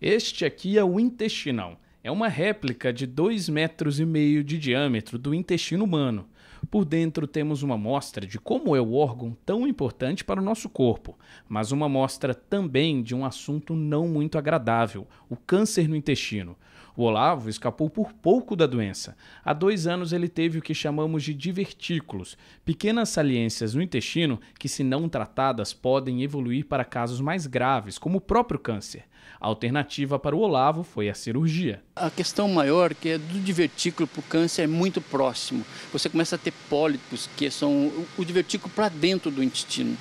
Este aqui é o intestinal. É uma réplica de 2,5 metros e meio de diâmetro do intestino humano. Por dentro temos uma amostra de como é o órgão tão importante para o nosso corpo, mas uma amostra também de um assunto não muito agradável: o câncer no intestino. O Olavo escapou por pouco da doença. Há dois anos ele teve o que chamamos de divertículos, pequenas saliências no intestino que, se não tratadas, podem evoluir para casos mais graves, como o próprio câncer. A alternativa para o Olavo foi a cirurgia. A questão maior que é do divertículo para o câncer é muito próximo. Você começa a ter pólipos, que são o divertículo para dentro do intestino.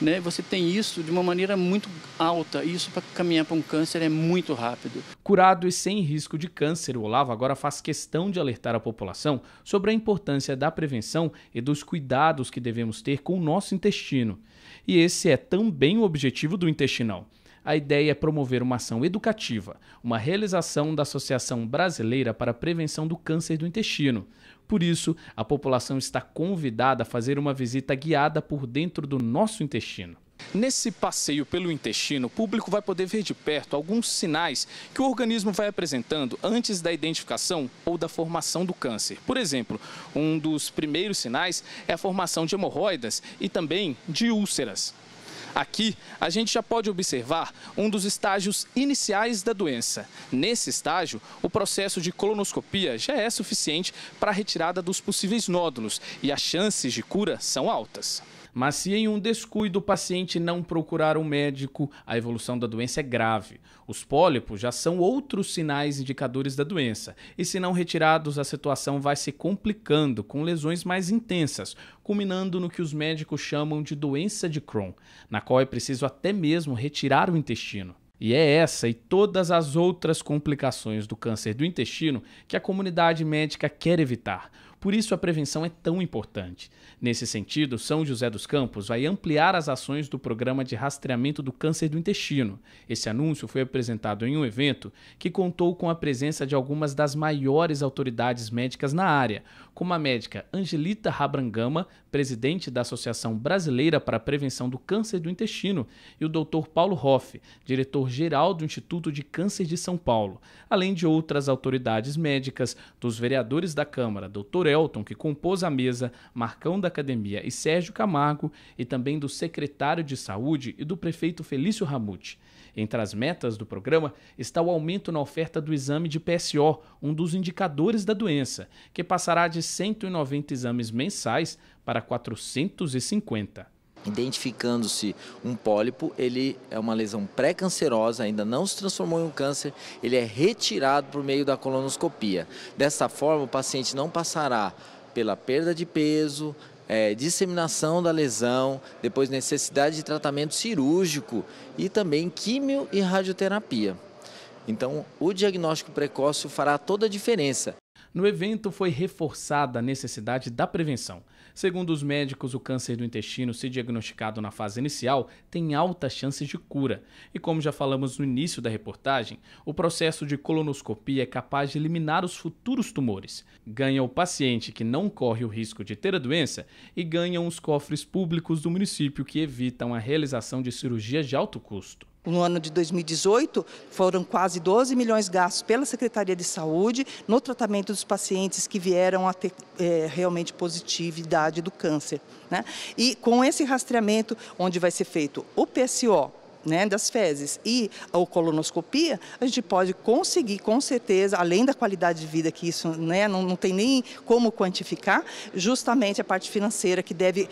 Né? Você tem isso de uma maneira muito alta. E isso para caminhar para um câncer é muito rápido. Curado e sem risco de câncer, o Olavo agora faz questão de alertar a população sobre a importância da prevenção e dos cuidados que devemos ter com o nosso intestino. E esse é também o objetivo do intestinal a ideia é promover uma ação educativa, uma realização da Associação Brasileira para a Prevenção do Câncer do Intestino. Por isso, a população está convidada a fazer uma visita guiada por dentro do nosso intestino. Nesse passeio pelo intestino, o público vai poder ver de perto alguns sinais que o organismo vai apresentando antes da identificação ou da formação do câncer. Por exemplo, um dos primeiros sinais é a formação de hemorroidas e também de úlceras. Aqui, a gente já pode observar um dos estágios iniciais da doença. Nesse estágio, o processo de colonoscopia já é suficiente para a retirada dos possíveis nódulos e as chances de cura são altas. Mas se em um descuido o paciente não procurar um médico, a evolução da doença é grave. Os pólipos já são outros sinais indicadores da doença, e se não retirados, a situação vai se complicando com lesões mais intensas, culminando no que os médicos chamam de doença de Crohn, na qual é preciso até mesmo retirar o intestino. E é essa e todas as outras complicações do câncer do intestino que a comunidade médica quer evitar. Por isso, a prevenção é tão importante. Nesse sentido, São José dos Campos vai ampliar as ações do programa de rastreamento do câncer do intestino. Esse anúncio foi apresentado em um evento que contou com a presença de algumas das maiores autoridades médicas na área, como a médica Angelita Rabrangama, presidente da Associação Brasileira para a Prevenção do Câncer do Intestino, e o Dr. Paulo Hoff, diretor-geral do Instituto de Câncer de São Paulo, além de outras autoridades médicas, dos vereadores da Câmara, doutor Elton, que compôs a mesa, Marcão da Academia e Sérgio Camargo, e também do secretário de Saúde e do prefeito Felício Ramute. Entre as metas do programa está o aumento na oferta do exame de PSO, um dos indicadores da doença, que passará de 190 exames mensais para 450. Identificando-se um pólipo, ele é uma lesão pré-cancerosa, ainda não se transformou em um câncer, ele é retirado por meio da colonoscopia. Dessa forma, o paciente não passará pela perda de peso, é, disseminação da lesão, depois necessidade de tratamento cirúrgico e também químio e radioterapia. Então, o diagnóstico precoce fará toda a diferença. No evento foi reforçada a necessidade da prevenção. Segundo os médicos, o câncer do intestino, se diagnosticado na fase inicial, tem altas chances de cura. E como já falamos no início da reportagem, o processo de colonoscopia é capaz de eliminar os futuros tumores. Ganha o paciente que não corre o risco de ter a doença e ganham os cofres públicos do município que evitam a realização de cirurgias de alto custo. No ano de 2018, foram quase 12 milhões gastos pela Secretaria de Saúde no tratamento dos pacientes que vieram a ter é, realmente positividade do câncer. Né? E com esse rastreamento, onde vai ser feito o PSO, né, das fezes e a colonoscopia, a gente pode conseguir, com certeza, além da qualidade de vida, que isso né, não, não tem nem como quantificar, justamente a parte financeira que deve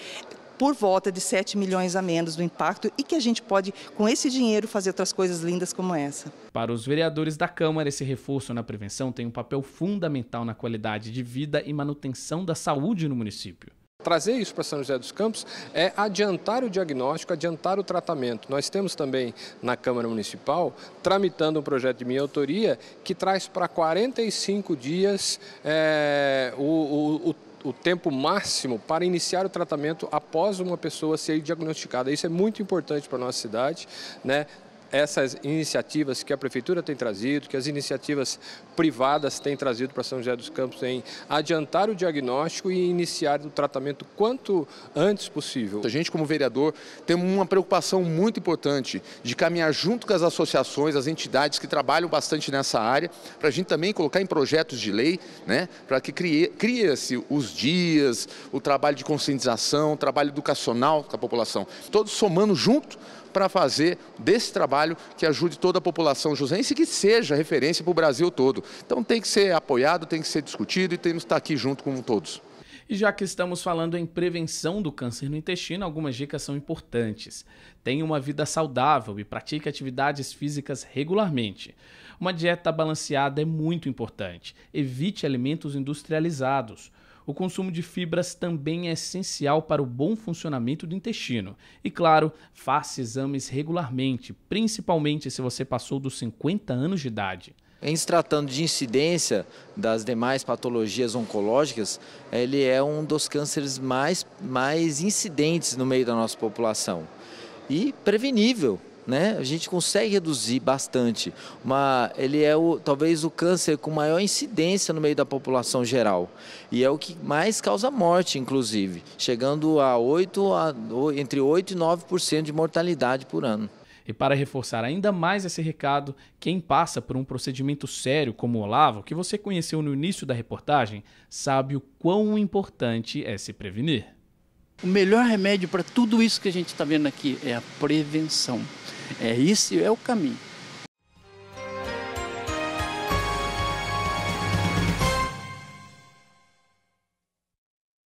por volta de 7 milhões a menos do impacto e que a gente pode, com esse dinheiro, fazer outras coisas lindas como essa. Para os vereadores da Câmara, esse reforço na prevenção tem um papel fundamental na qualidade de vida e manutenção da saúde no município. Trazer isso para São José dos Campos é adiantar o diagnóstico, adiantar o tratamento. Nós temos também na Câmara Municipal, tramitando um projeto de minha autoria, que traz para 45 dias é, o, o, o o tempo máximo para iniciar o tratamento após uma pessoa ser diagnosticada. Isso é muito importante para a nossa cidade, né? essas iniciativas que a Prefeitura tem trazido, que as iniciativas privadas têm trazido para São José dos Campos em adiantar o diagnóstico e iniciar o tratamento quanto antes possível. A gente, como vereador, tem uma preocupação muito importante de caminhar junto com as associações, as entidades que trabalham bastante nessa área, para a gente também colocar em projetos de lei, né, para que crie se os dias, o trabalho de conscientização, o trabalho educacional com a população. Todos somando junto para fazer desse trabalho que ajude toda a população josense e que seja referência para o Brasil todo. Então tem que ser apoiado, tem que ser discutido e temos que estar tá aqui junto com todos. E já que estamos falando em prevenção do câncer no intestino, algumas dicas são importantes. Tenha uma vida saudável e pratique atividades físicas regularmente. Uma dieta balanceada é muito importante. Evite alimentos industrializados. O consumo de fibras também é essencial para o bom funcionamento do intestino. E claro, faça exames regularmente, principalmente se você passou dos 50 anos de idade. Em se tratando de incidência das demais patologias oncológicas, ele é um dos cânceres mais, mais incidentes no meio da nossa população e prevenível né? A gente consegue reduzir bastante. ele é o, talvez o câncer com maior incidência no meio da população geral. E é o que mais causa morte, inclusive, chegando a 8 a, entre 8 e 9% de mortalidade por ano. E para reforçar ainda mais esse recado, quem passa por um procedimento sério como o Olavo, que você conheceu no início da reportagem, sabe o quão importante é se prevenir. O melhor remédio para tudo isso que a gente está vendo aqui é a prevenção. É isso é o caminho.